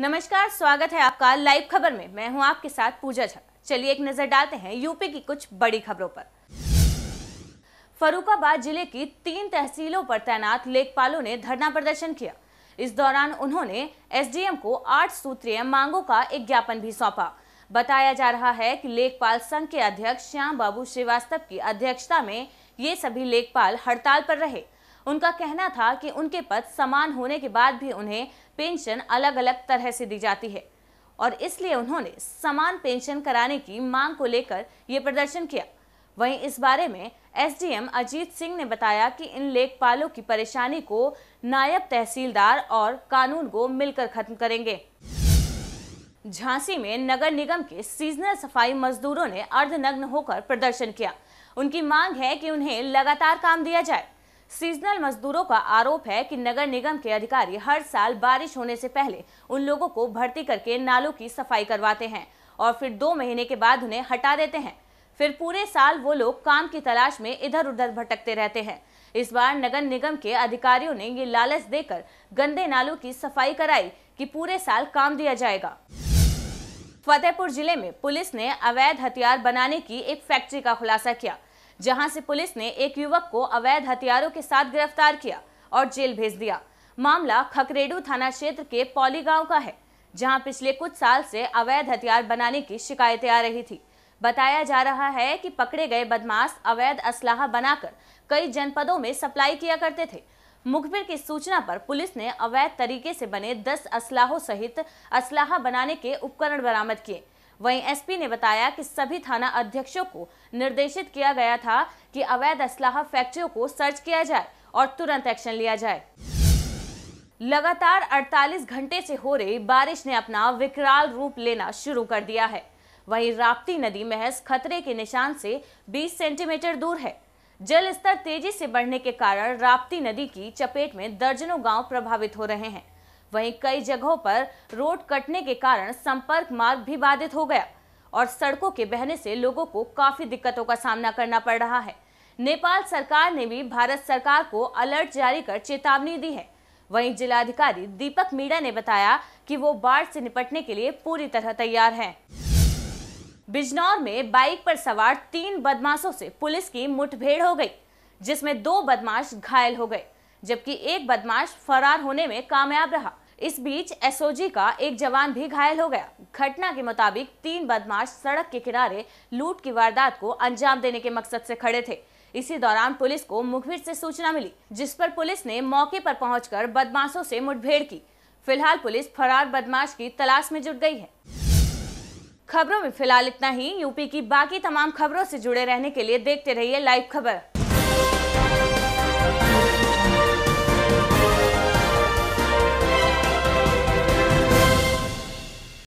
नमस्कार स्वागत है आपका लाइव खबर में मैं हूं आपके साथ पूजा झा चलिए एक नजर डालते हैं यूपी की कुछ बड़ी खबरों पर फरुखाबाद जिले की तीन तहसीलों पर तैनात लेखपालों ने धरना प्रदर्शन किया इस दौरान उन्होंने एसडीएम को आठ सूत्रीय मांगों का एक ज्ञापन भी सौंपा बताया जा रहा है कि लेखपाल संघ के अध्यक्ष श्याम बाबू श्रीवास्तव की अध्यक्षता में ये सभी लेखपाल हड़ताल पर रहे उनका कहना था कि उनके पद समान होने के बाद भी उन्हें पेंशन अलग अलग तरह से दी जाती है और इसलिए उन्होंने समान पेंशन कराने की मांग को लेकर ये प्रदर्शन किया वहीं इस बारे में एसडीएम अजीत सिंह ने बताया कि इन लेखपालों की परेशानी को नायब तहसीलदार और कानून को मिलकर खत्म करेंगे झांसी में नगर निगम के सीजनल सफाई मजदूरों ने अर्धनग्न होकर प्रदर्शन किया उनकी मांग है कि उन्हें लगातार काम दिया जाए सीजनल मजदूरों का आरोप है कि नगर निगम के अधिकारी हर साल बारिश होने से पहले उन लोगों को भर्ती करके नालों की सफाई करवाते हैं और फिर दो महीने के बाद उन्हें हटा देते हैं फिर पूरे साल वो लोग काम की तलाश में इधर उधर भटकते रहते हैं इस बार नगर निगम के अधिकारियों ने ये लालच देकर गंदे नालों की सफाई कराई कि पूरे साल काम दिया जाएगा फतेहपुर जिले में पुलिस ने अवैध हथियार बनाने की एक फैक्ट्री का खुलासा किया जहां से पुलिस ने एक युवक को अवैध हथियारों के साथ गिरफ्तार किया और जेल भेज दिया मामला खकरेडू थाना क्षेत्र के पौली गांव का है जहां पिछले कुछ साल से अवैध हथियार बनाने की शिकायतें आ रही थी बताया जा रहा है कि पकड़े गए बदमाश अवैध असलाह बनाकर कई जनपदों में सप्लाई किया करते थे मुखबिर की सूचना पर पुलिस ने अवैध तरीके से बने 10 असलाहों सहित असलाह बनाने के उपकरण बरामद किए वहीं एसपी ने बताया कि सभी थाना अध्यक्षों को निर्देशित किया गया था कि अवैध असलाह फैक्ट्रियों को सर्च किया जाए और तुरंत एक्शन लिया जाए लगातार 48 घंटे से हो रही बारिश ने अपना विकराल रूप लेना शुरू कर दिया है वहीं राप्ती नदी महज खतरे के निशान से 20 सेंटीमीटर दूर है जल स्तर तेजी से बढ़ने के कारण राप्ती नदी की चपेट में दर्जनों गांव प्रभावित हो रहे हैं वहीं कई जगहों पर रोड कटने के कारण संपर्क मार्ग भी बाधित हो गया और सड़कों के बहने से लोगों को काफी दिक्कतों का सामना करना पड़ रहा है नेपाल सरकार ने भी भारत सरकार को अलर्ट जारी कर चेतावनी दी है वहीं जिलाधिकारी दीपक मीणा ने बताया कि वो बाढ़ से निपटने के लिए पूरी तरह तैयार हैं। बिजनौर में बाइक पर सवार तीन बदमाशों से पुलिस की मुठभेड़ हो गई जिसमें दो बदमाश घायल हो गए जबकि एक बदमाश फरार होने में कामयाब रहा इस बीच एसओजी का एक जवान भी घायल हो गया घटना के मुताबिक तीन बदमाश सड़क के किनारे लूट की वारदात को अंजाम देने के मकसद से खड़े थे इसी दौरान पुलिस को मुखबिर से सूचना मिली जिस पर पुलिस ने मौके पर पहुंचकर बदमाशों से मुठभेड़ की फिलहाल पुलिस फरार बदमाश की तलाश में जुट गई है खबरों में फिलहाल इतना ही यूपी की बाकी तमाम खबरों से जुड़े रहने के लिए देखते रहिए लाइव खबर